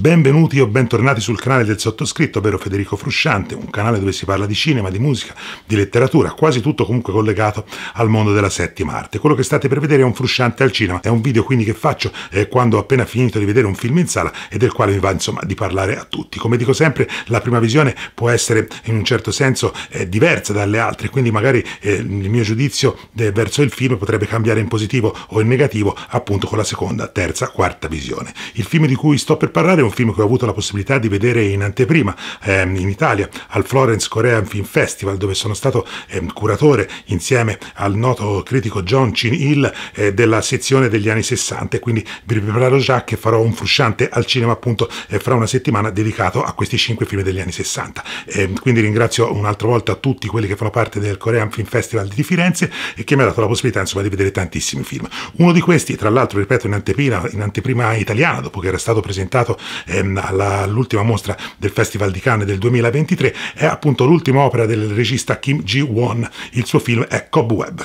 Benvenuti o bentornati sul canale del sottoscritto, ovvero Federico Frusciante, un canale dove si parla di cinema, di musica, di letteratura, quasi tutto comunque collegato al mondo della settima arte. Quello che state per vedere è un Frusciante al cinema, è un video quindi che faccio eh, quando ho appena finito di vedere un film in sala e del quale mi va insomma di parlare a tutti. Come dico sempre, la prima visione può essere in un certo senso eh, diversa dalle altre, quindi magari eh, il mio giudizio eh, verso il film potrebbe cambiare in positivo o in negativo appunto con la seconda, terza, quarta visione. Il film di cui sto per parlare è un un film che ho avuto la possibilità di vedere in anteprima ehm, in Italia al Florence Korean Film Festival dove sono stato ehm, curatore insieme al noto critico John Chin Hill eh, della sezione degli anni 60 quindi vi preparerò già che farò un frusciante al cinema appunto eh, fra una settimana dedicato a questi cinque film degli anni 60 eh, quindi ringrazio un'altra volta tutti quelli che fanno parte del Korean Film Festival di Firenze e che mi ha dato la possibilità insomma di vedere tantissimi film uno di questi tra l'altro ripeto in anteprima, in anteprima italiana dopo che era stato presentato Ehm, all'ultima mostra del Festival di Cannes del 2023, è appunto l'ultima opera del regista Kim Ji-won, il suo film è Cobweb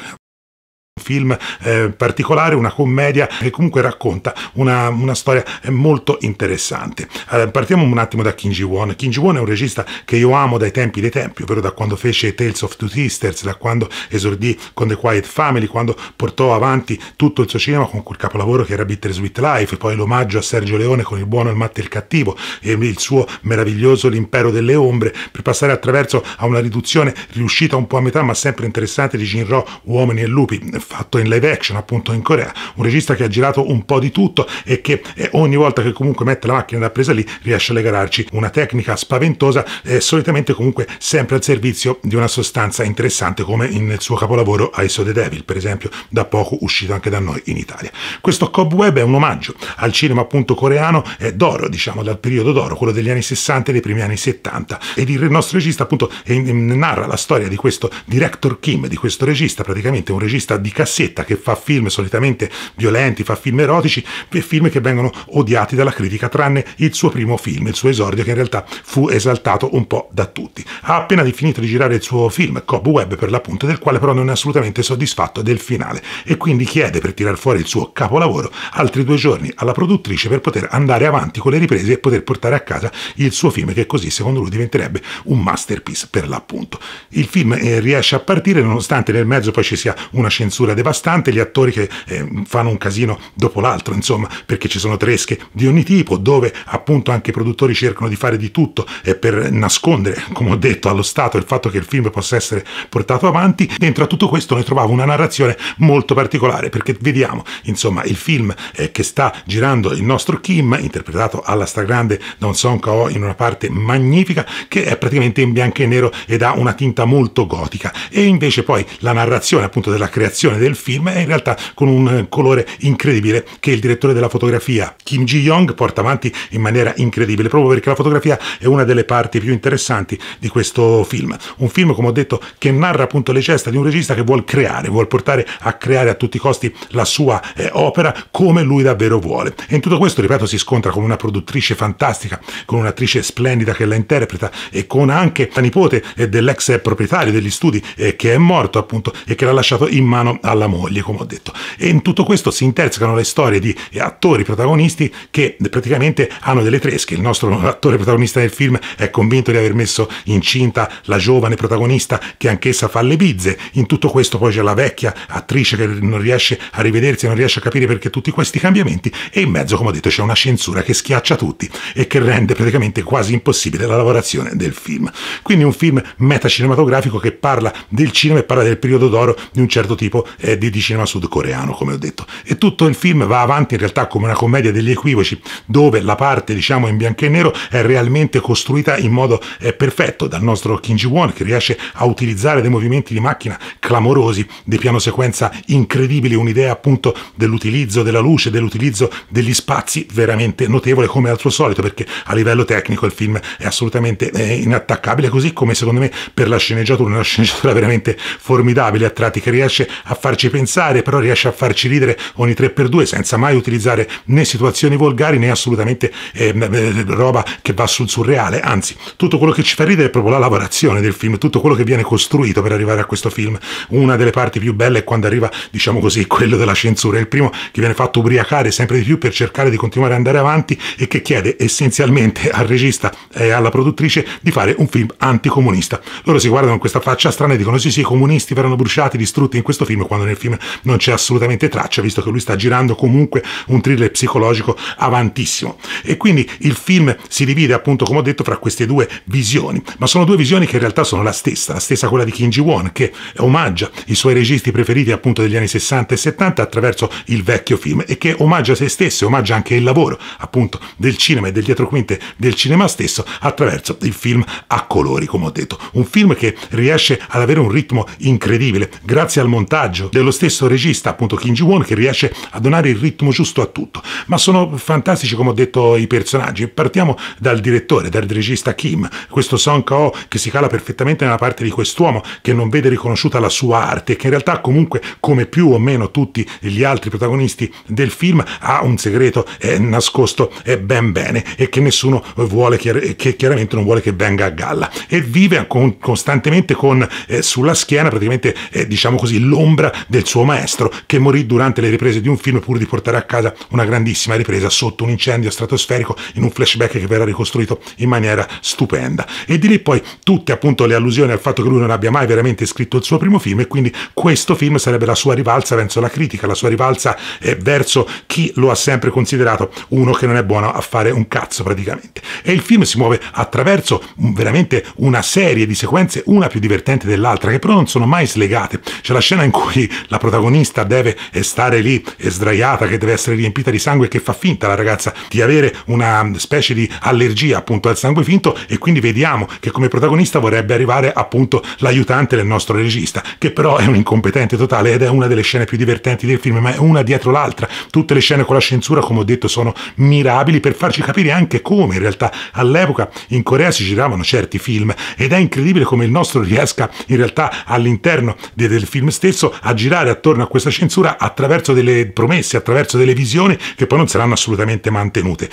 film eh, particolare, una commedia che comunque racconta una, una storia eh, molto interessante. Eh, partiamo un attimo da Kinji Won. Kinji Won è un regista che io amo dai tempi dei tempi, ovvero da quando fece Tales of Two Sisters, da quando esordì con The Quiet Family, quando portò avanti tutto il suo cinema con quel capolavoro che era Bitter Sweet Life, poi l'omaggio a Sergio Leone con Il buono, il matto e il cattivo e il suo meraviglioso L'impero delle ombre, per passare attraverso a una riduzione riuscita un po' a metà ma sempre interessante di Ginro, Uomini e Lupi fatto in live action appunto in Corea, un regista che ha girato un po' di tutto e che eh, ogni volta che comunque mette la macchina da presa lì riesce a legararci una tecnica spaventosa eh, solitamente comunque sempre al servizio di una sostanza interessante come nel suo capolavoro Ice of the Devil per esempio da poco uscito anche da noi in Italia. Questo Cobweb è un omaggio al cinema appunto coreano eh, d'oro diciamo dal periodo d'oro, quello degli anni 60 e dei primi anni 70 ed il nostro regista appunto narra la storia di questo director Kim, di questo regista praticamente un regista di cassetta che fa film solitamente violenti, fa film erotici e film che vengono odiati dalla critica, tranne il suo primo film, il suo esordio, che in realtà fu esaltato un po' da tutti. Ha appena finito di girare il suo film, Cobb Web per l'appunto, del quale però non è assolutamente soddisfatto del finale e quindi chiede per tirar fuori il suo capolavoro altri due giorni alla produttrice per poter andare avanti con le riprese e poter portare a casa il suo film che così secondo lui diventerebbe un masterpiece per l'appunto. Il film eh, riesce a partire nonostante nel mezzo poi ci sia una censura scrittura devastante, gli attori che eh, fanno un casino dopo l'altro, insomma, perché ci sono tresche di ogni tipo, dove appunto anche i produttori cercano di fare di tutto eh, per nascondere, come ho detto, allo Stato il fatto che il film possa essere portato avanti. Dentro a tutto questo noi trovavo una narrazione molto particolare, perché vediamo, insomma, il film eh, che sta girando il nostro Kim, interpretato alla stragrande da un Song Kao in una parte magnifica, che è praticamente in bianco e nero ed ha una tinta molto gotica, e invece poi la narrazione appunto della creazione visione del film è in realtà con un eh, colore incredibile che il direttore della fotografia Kim Ji-young porta avanti in maniera incredibile, proprio perché la fotografia è una delle parti più interessanti di questo film. Un film, come ho detto, che narra appunto le gesta di un regista che vuole creare, vuole portare a creare a tutti i costi la sua eh, opera come lui davvero vuole. E in tutto questo, ripeto, si scontra con una produttrice fantastica, con un'attrice splendida che la interpreta e con anche la nipote eh, dell'ex proprietario degli studi eh, che è morto appunto e che l'ha lasciato in mano alla moglie, come ho detto. E in tutto questo si intersecano le storie di attori protagonisti che praticamente hanno delle tresche. Il nostro attore protagonista del film è convinto di aver messo incinta la giovane protagonista che anch'essa fa le bizze. In tutto questo poi c'è la vecchia attrice che non riesce a rivedersi, non riesce a capire perché tutti questi cambiamenti e in mezzo, come ho detto, c'è una censura che schiaccia tutti e che rende praticamente quasi impossibile la lavorazione del film. Quindi un film metacinematografico che parla del cinema e parla del periodo d'oro di un certo tipo eh, di cinema sudcoreano, come ho detto. E tutto il film va avanti in realtà come una commedia degli equivoci, dove la parte, diciamo, in bianco e nero è realmente costruita in modo eh, perfetto dal nostro Kim Ji-won, che riesce a utilizzare dei movimenti di macchina clamorosi, dei piano sequenza incredibili, un'idea appunto dell'utilizzo della luce, dell'utilizzo degli spazi veramente notevole come al suo solito, perché a livello tecnico il film è assolutamente eh, inattaccabile, così come secondo me per la sceneggiatura, una sceneggiatura veramente formidabile a tratti che riesce a farci pensare, però riesce a farci ridere ogni 3x2 senza mai utilizzare né situazioni volgari né assolutamente ehm, eh, roba che va sul surreale, anzi tutto quello che ci fa ridere è proprio la lavorazione del film, tutto quello che viene costruito per arrivare a questo film. Una delle parti più belle è quando arriva, diciamo così, quello della censura, il primo che viene fatto ubriacare sempre di più per cercare di continuare ad andare avanti e che chiede essenzialmente al regista e alla produttrice di fare un film anticomunista. Loro si guardano questa faccia strana e dicono sì sì, i comunisti verranno bruciati, distrutti in questo film, film, quando nel film non c'è assolutamente traccia, visto che lui sta girando comunque un thriller psicologico avantissimo. E quindi il film si divide, appunto, come ho detto, fra queste due visioni, ma sono due visioni che in realtà sono la stessa, la stessa quella di Kim Ji-won, che omaggia i suoi registi preferiti appunto degli anni 60 e 70 attraverso il vecchio film e che omaggia se stesso, e omaggia anche il lavoro appunto del cinema e del dietro quinte del cinema stesso attraverso il film a colori, come ho detto. Un film che riesce ad avere un ritmo incredibile grazie al montaggio linguaggio dello stesso regista, appunto Kim Ji-won, che riesce a donare il ritmo giusto a tutto. Ma sono fantastici, come ho detto, i personaggi. Partiamo dal direttore, dal regista Kim, questo Song Kao che si cala perfettamente nella parte di quest'uomo che non vede riconosciuta la sua arte, che in realtà comunque, come più o meno tutti gli altri protagonisti del film, ha un segreto eh, nascosto eh, ben bene e che nessuno vuole, chiar- che chiaramente non vuole che venga a galla. E vive con- costantemente con eh, sulla schiena praticamente, eh, diciamo così, l'ombra l'ombra del suo maestro, che morì durante le riprese di un film pur di portare a casa una grandissima ripresa sotto un incendio stratosferico in un flashback che verrà ricostruito in maniera stupenda. E di lì poi tutte appunto le allusioni al fatto che lui non abbia mai veramente scritto il suo primo film e quindi questo film sarebbe la sua rivalsa verso la critica, la sua rivalsa eh, verso chi lo ha sempre considerato uno che non è buono a fare un cazzo praticamente. E il film si muove attraverso mm, veramente una serie di sequenze, una più divertente dell'altra, che però non sono mai slegate. C'è la scena in cui cui la protagonista deve stare lì sdraiata, che deve essere riempita di sangue, che fa finta la ragazza di avere una mm, specie di allergia appunto al sangue finto e quindi vediamo che come protagonista vorrebbe arrivare appunto l'aiutante del nostro regista, che però è un incompetente totale ed è una delle scene più divertenti del film, ma è una dietro l'altra. Tutte le scene con la censura, come ho detto, sono mirabili per farci capire anche come in realtà all'epoca in Corea si giravano certi film ed è incredibile come il nostro riesca in realtà all'interno del film stesso a girare attorno a questa censura attraverso delle promesse, attraverso delle visioni che poi non saranno assolutamente mantenute.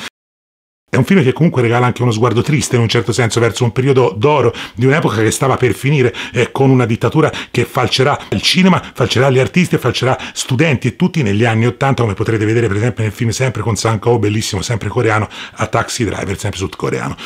È un film che comunque regala anche uno sguardo triste in un certo senso verso un periodo d'oro di un'epoca che stava per finire eh, con una dittatura che falcerà il cinema, falcerà gli artisti, falcerà studenti e tutti negli anni Ottanta, come potrete vedere per esempio nel film sempre con Sanko, bellissimo, sempre coreano, a Taxi Driver, sempre sudcoreano.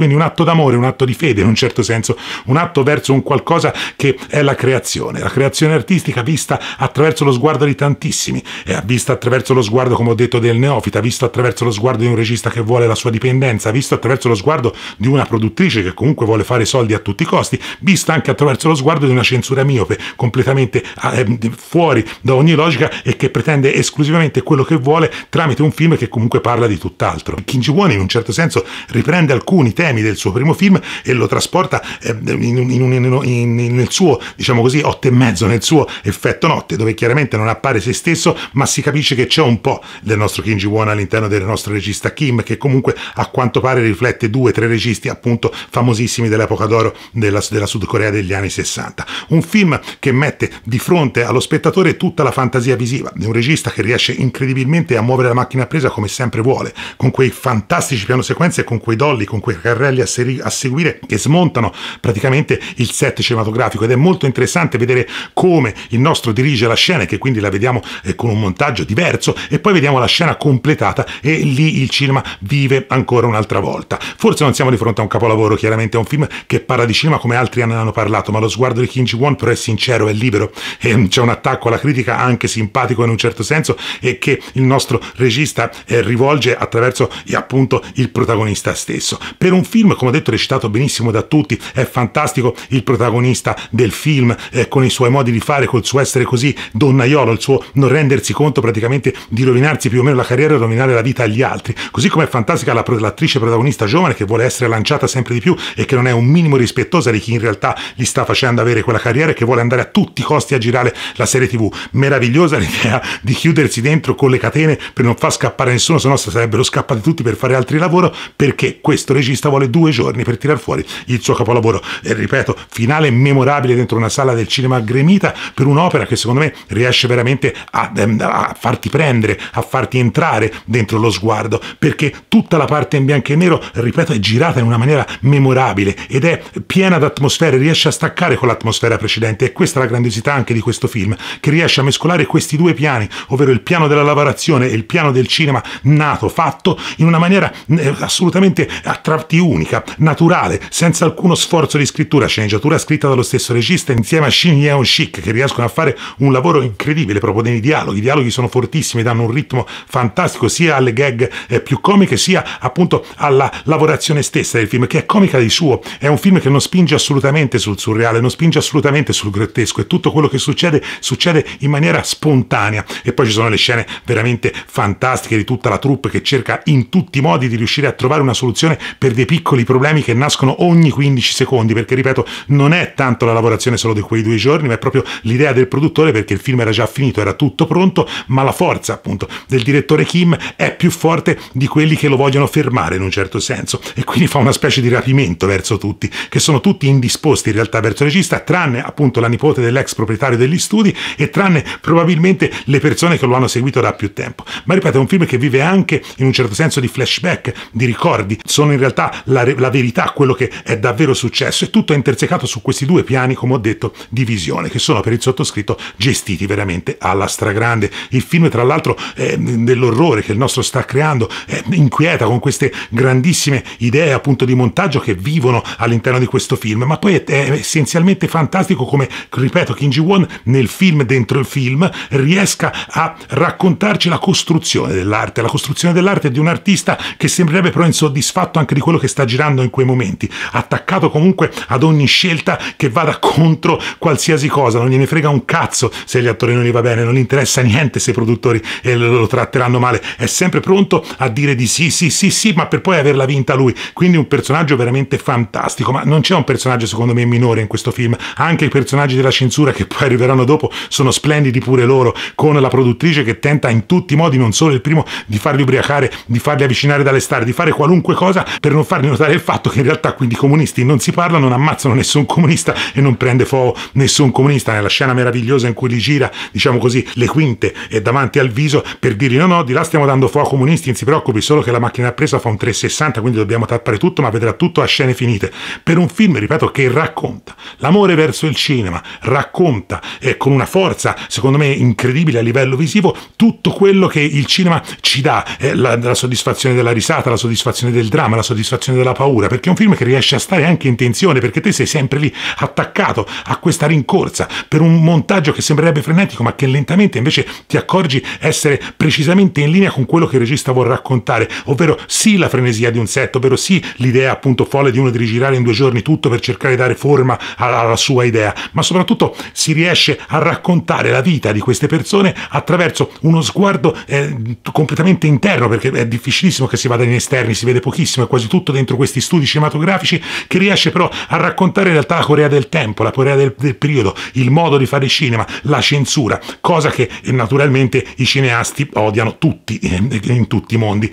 Quindi un atto d'amore, un atto di fede in un certo senso, un atto verso un qualcosa che è la creazione, la creazione artistica vista attraverso lo sguardo di tantissimi, vista attraverso lo sguardo, come ho detto, del neofita, visto attraverso lo sguardo di un regista che vuole la sua dipendenza, visto attraverso lo sguardo di una produttrice che comunque vuole fare soldi a tutti i costi, vista anche attraverso lo sguardo di una censura miope, completamente ah, ehm, fuori da ogni logica e che pretende esclusivamente quello che vuole tramite un film che comunque parla di tutt'altro. Kinji Won in un certo senso riprende alcuni temi temi del suo primo film e lo trasporta eh, in, in, in, nel suo, diciamo così, otto e mezzo, nel suo effetto notte, dove chiaramente non appare se stesso, ma si capisce che c'è un po' del nostro Kim ji Won all'interno del nostro regista Kim, che comunque a quanto pare riflette due, o tre registi appunto famosissimi dell'epoca d'oro della, della Sud Corea degli anni 60. Un film che mette di fronte allo spettatore tutta la fantasia visiva di un regista che riesce incredibilmente a muovere la macchina presa come sempre vuole, con quei fantastici piano sequenze, e con quei dolly, con quei carrelli a, seri- a seguire che smontano praticamente il set cinematografico ed è molto interessante vedere come il nostro dirige la scena e che quindi la vediamo eh, con un montaggio diverso e poi vediamo la scena completata e lì il cinema vive ancora un'altra volta. Forse non siamo di fronte a un capolavoro, chiaramente è un film che parla di cinema come altri ne hanno parlato, ma lo sguardo di Kim Ji-won però è sincero, è libero e mm, c'è un attacco alla critica anche simpatico in un certo senso e che il nostro regista eh, rivolge attraverso eh, appunto il protagonista stesso. Per un un film, come ho detto, recitato benissimo da tutti, è fantastico il protagonista del film eh, con i suoi modi di fare, col suo essere così donnaiolo, il suo non rendersi conto praticamente di rovinarsi più o meno la carriera e rovinare la vita agli altri. Così come è fantastica la, l'attrice protagonista giovane che vuole essere lanciata sempre di più e che non è un minimo rispettosa di chi in realtà gli sta facendo avere quella carriera e che vuole andare a tutti i costi a girare la serie TV. Meravigliosa l'idea di chiudersi dentro con le catene per non far scappare nessuno, se no sarebbero scappati tutti per fare altri lavori, perché questo regista vuole due giorni per tirar fuori il suo capolavoro. E ripeto, finale memorabile dentro una sala del cinema gremita per un'opera che secondo me riesce veramente a, ehm, a, farti prendere, a farti entrare dentro lo sguardo, perché tutta la parte in bianco e nero, ripeto, è girata in una maniera memorabile ed è piena d'atmosfere, riesce a staccare con l'atmosfera precedente e questa è la grandiosità anche di questo film, che riesce a mescolare questi due piani, ovvero il piano della lavorazione e il piano del cinema nato, fatto, in una maniera eh, assolutamente attrattiva unica, naturale, senza alcuno sforzo di scrittura, sceneggiatura scritta dallo stesso regista insieme a Shin Yeon Shik che riescono a fare un lavoro incredibile proprio nei dialoghi. I dialoghi sono fortissimi, danno un ritmo fantastico sia alle gag eh, più comiche sia appunto alla lavorazione stessa del film che è comica di suo. È un film che non spinge assolutamente sul surreale, non spinge assolutamente sul grottesco e tutto quello che succede succede in maniera spontanea e poi ci sono le scene veramente fantastiche di tutta la troupe che cerca in tutti i modi di riuscire a trovare una soluzione per dei piccoli problemi che nascono ogni 15 secondi, perché ripeto, non è tanto la lavorazione solo di quei due giorni, ma è proprio l'idea del produttore, perché il film era già finito, era tutto pronto, ma la forza appunto del direttore Kim è più forte di quelli che lo vogliono fermare in un certo senso, e quindi fa una specie di rapimento verso tutti, che sono tutti indisposti in realtà verso il regista, tranne appunto la nipote dell'ex proprietario degli studi e tranne probabilmente le persone che lo hanno seguito da più tempo. Ma ripeto, è un film che vive anche in un certo senso di flashback, di ricordi. Sono in realtà la, la verità, quello che è davvero successo e tutto è intersecato su questi due piani, come ho detto, di visione, che sono per il sottoscritto gestiti veramente alla stragrande. Il film, tra l'altro, dell'orrore che il nostro sta creando, inquieta con queste grandissime idee appunto di montaggio che vivono all'interno di questo film, ma poi è, essenzialmente fantastico come, ripeto, Kim Ji-won nel film dentro il film riesca a raccontarci la costruzione dell'arte, la costruzione dell'arte di un artista che sembrerebbe però insoddisfatto anche di quello che sta girando in quei momenti, attaccato comunque ad ogni scelta che vada contro qualsiasi cosa, non gliene frega un cazzo se gli attori non gli va bene, non gli interessa niente se i produttori eh, lo tratteranno male, è sempre pronto a dire di sì, sì, sì, sì, ma per poi averla vinta lui, quindi un personaggio veramente fantastico, ma non c'è un personaggio secondo me minore in questo film, anche i personaggi della censura che poi arriveranno dopo sono splendidi pure loro, con la produttrice che tenta in tutti i modi, non solo il primo, di farli ubriacare, di farli avvicinare dalle star, di fare qualunque cosa per non far di notare il fatto che in realtà quindi i comunisti non si parlano, non ammazzano nessun comunista e non prende fuoco nessun comunista. Nella scena meravigliosa in cui li gira, diciamo così, le quinte e davanti al viso per dirgli no, no, di là stiamo dando fuoco ai comunisti, non si preoccupi, solo che la macchina a presa fa un 360, quindi dobbiamo tappare tutto, ma vedrà tutto a scene finite. Per un film, ripeto, che racconta l'amore verso il cinema, racconta eh, con una forza, secondo me, incredibile a livello visivo, tutto quello che il cinema ci dà, eh, la, la soddisfazione della risata, la soddisfazione del dramma, la soddisfazione sensazione della paura, perché è un film che riesce a stare anche in tensione, perché te sei sempre lì attaccato a questa rincorsa per un montaggio che sembrerebbe frenetico, ma che lentamente invece ti accorgi essere precisamente in linea con quello che il regista vuole raccontare, ovvero sì la frenesia di un set, ovvero sì l'idea appunto folle di uno di rigirare in due giorni tutto per cercare di dare forma alla, sua idea, ma soprattutto si riesce a raccontare la vita di queste persone attraverso uno sguardo eh, completamente interno, perché è difficilissimo che si vada in esterni, si vede pochissimo, è quasi tutto molto dentro questi studi cinematografici che riesce però a raccontare in realtà la Corea del tempo, la Corea del, del periodo, il modo di fare cinema, la censura, cosa che eh, naturalmente i cineasti odiano tutti eh, in tutti i mondi.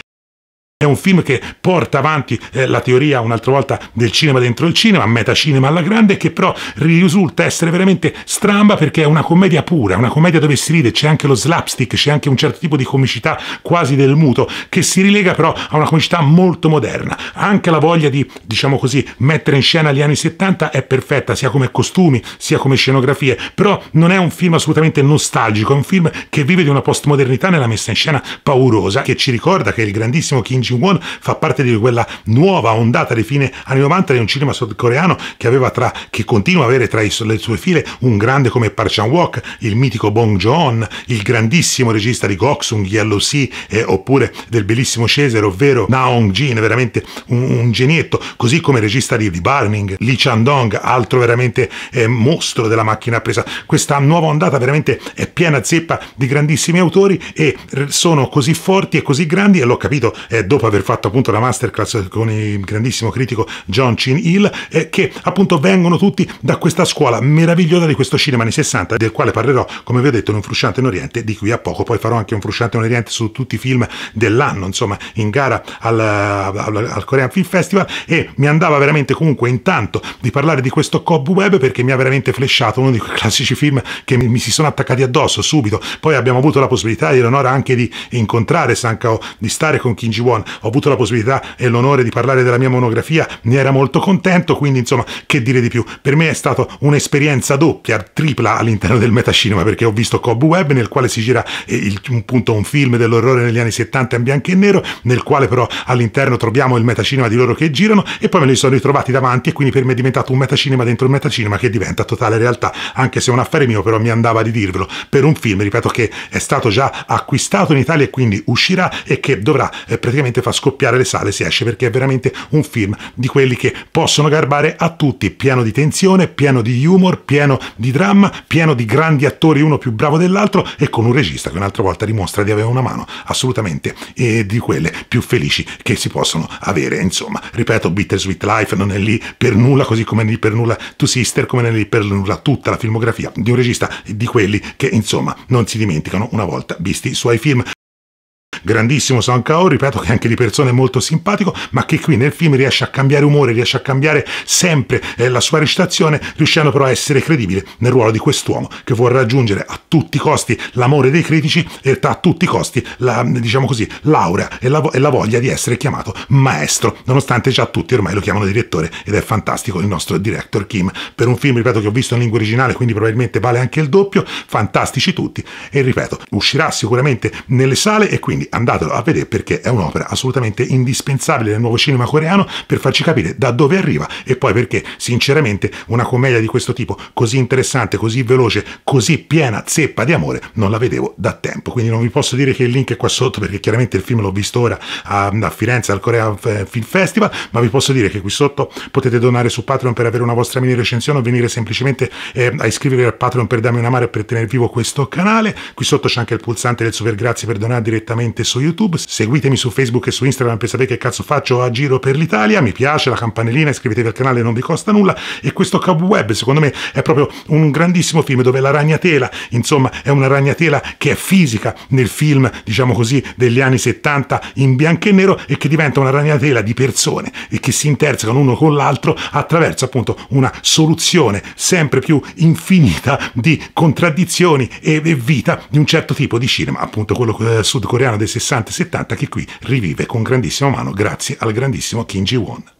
È un film che porta avanti eh, la teoria un'altra volta del cinema dentro il cinema, metacinema alla grande, che però risulta essere veramente stramba perché è una commedia pura, una commedia dove si ride, c'è anche lo slapstick, c'è anche un certo tipo di comicità quasi del muto, che si rilega però a una comicità molto moderna. Anche la voglia di, diciamo così, mettere in scena gli anni 70 è perfetta, sia come costumi, sia come scenografie, però non è un film assolutamente nostalgico, è un film che vive di una postmodernità nella messa in scena paurosa, che ci ricorda che il grandissimo King Jin Won fa parte di quella nuova ondata di fine anni 90 di un cinema sudcoreano che, aveva tra, che continua ad avere tra le sue file un grande come Park Chan Wook, il mitico Bong Joon, il grandissimo regista di Goksung, Yellow Sea, eh, oppure del bellissimo Cesar ovvero Naong Jin, veramente un, un, genietto, così come regista di, di Burning, Lee Chan Dong altro veramente eh, mostro della macchina presa. Questa nuova ondata veramente è piena zeppa di grandissimi autori e sono così forti e così grandi, e l'ho capito eh, dopo dopo aver fatto appunto la masterclass con il grandissimo critico John Chin Hill, eh, che appunto vengono tutti da questa scuola meravigliosa di questo cinema anni 60, del quale parlerò, come vi ho detto, in un frusciante in Oriente di qui a poco. Poi farò anche un frusciante in Oriente su tutti i film dell'anno, insomma, in gara al, al, al Korean Film Festival. E mi andava veramente comunque intanto di parlare di questo Cobweb perché mi ha veramente flesciato uno di quei classici film che mi, mi si sono attaccati addosso subito. Poi abbiamo avuto la possibilità di Eleonora anche di incontrare Sankao, di stare con Kim Ji Won ho avuto la possibilità e l'onore di parlare della mia monografia, ne era molto contento, quindi insomma che dire di più, per me è stata un'esperienza doppia, tripla all'interno del metacinema perché ho visto Cobb Web nel quale si gira eh, il, un, punto, un film dell'orrore negli anni 70 in bianco e nero, nel quale però all'interno troviamo il metacinema di loro che girano e poi me li sono ritrovati davanti e quindi per me è diventato un metacinema dentro il metacinema che diventa totale realtà, anche se è un affare mio però mi andava di dirvelo, per un film, ripeto, che è stato già acquistato in Italia e quindi uscirà e che dovrà eh, praticamente veramente fa scoppiare le sale si esce perché è veramente un film di quelli che possono garbare a tutti, pieno di tensione, pieno di humor, pieno di dramma, pieno di grandi attori uno più bravo dell'altro e con un regista che un'altra volta dimostra di avere una mano assolutamente eh, di quelle più felici che si possono avere. Insomma, ripeto, Bittersweet Life non è lì per nulla, così come è lì per nulla Two Sister, come non è lì per nulla tutta la filmografia di un regista di quelli che insomma non si dimenticano una volta visti i suoi film grandissimo Son Kao, ripeto che anche di persona è molto simpatico, ma che qui nel film riesce a cambiare umore, riesce a cambiare sempre eh, la sua recitazione, riuscendo però a essere credibile nel ruolo di quest'uomo che vuole raggiungere a tutti i costi l'amore dei critici e a tutti i costi la, diciamo così, laurea e la, e la voglia di essere chiamato maestro, nonostante già tutti ormai lo chiamano direttore ed è fantastico il nostro director Kim. Per un film, ripeto, che ho visto in lingua originale, quindi probabilmente vale anche il doppio, fantastici tutti e ripeto, uscirà sicuramente nelle sale e quindi andatelo a vedere perché è un'opera assolutamente indispensabile nel nuovo cinema coreano per farci capire da dove arriva e poi perché sinceramente una commedia di questo tipo così interessante, così veloce, così piena zeppa di amore non la vedevo da tempo, quindi non vi posso dire che il link è qua sotto perché chiaramente il film l'ho visto ora a, a Firenze al Korea Film Festival, ma vi posso dire che qui sotto potete donare su Patreon per avere una vostra mini recensione o venire semplicemente eh, a iscrivervi al Patreon per darmi una mano e per tenere vivo questo canale, qui sotto c'è anche il pulsante del super grazie per donare direttamente ovviamente su YouTube, seguitemi su Facebook e su Instagram per sapere che cazzo faccio a giro per l'Italia, mi piace la campanellina, iscrivetevi al canale, non vi costa nulla e questo Cab Web secondo me è proprio un grandissimo film dove la ragnatela, insomma è una ragnatela che è fisica nel film, diciamo così, degli anni 70 in bianco e nero e che diventa una ragnatela di persone e che si intersecano uno con l'altro attraverso appunto una soluzione sempre più infinita di contraddizioni e, vita di un certo tipo di cinema, appunto quello eh, sudcoreano del 60 e 70 che qui rivive con grandissima mano grazie al grandissimo Kim Ji-won.